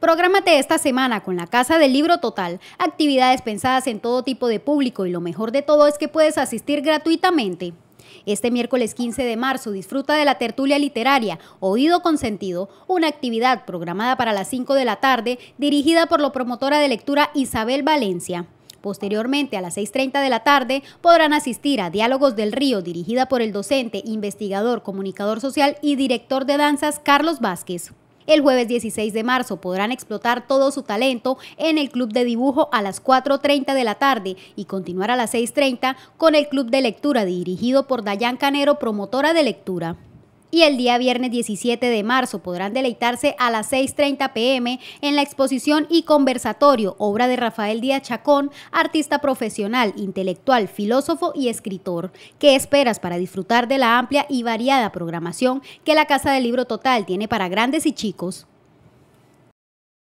Prográmate esta semana con la Casa del Libro Total, actividades pensadas en todo tipo de público y lo mejor de todo es que puedes asistir gratuitamente. Este miércoles 15 de marzo disfruta de la tertulia literaria Oído con Sentido, una actividad programada para las 5 de la tarde dirigida por la promotora de lectura Isabel Valencia. Posteriormente, a las 6.30 de la tarde, podrán asistir a Diálogos del Río, dirigida por el docente, investigador, comunicador social y director de danzas Carlos Vázquez. El jueves 16 de marzo podrán explotar todo su talento en el Club de Dibujo a las 4.30 de la tarde y continuar a las 6.30 con el Club de Lectura dirigido por Dayan Canero, promotora de lectura y el día viernes 17 de marzo podrán deleitarse a las 6.30 pm en la exposición y conversatorio, obra de Rafael Díaz Chacón, artista profesional, intelectual, filósofo y escritor. ¿Qué esperas para disfrutar de la amplia y variada programación que la Casa del Libro Total tiene para grandes y chicos?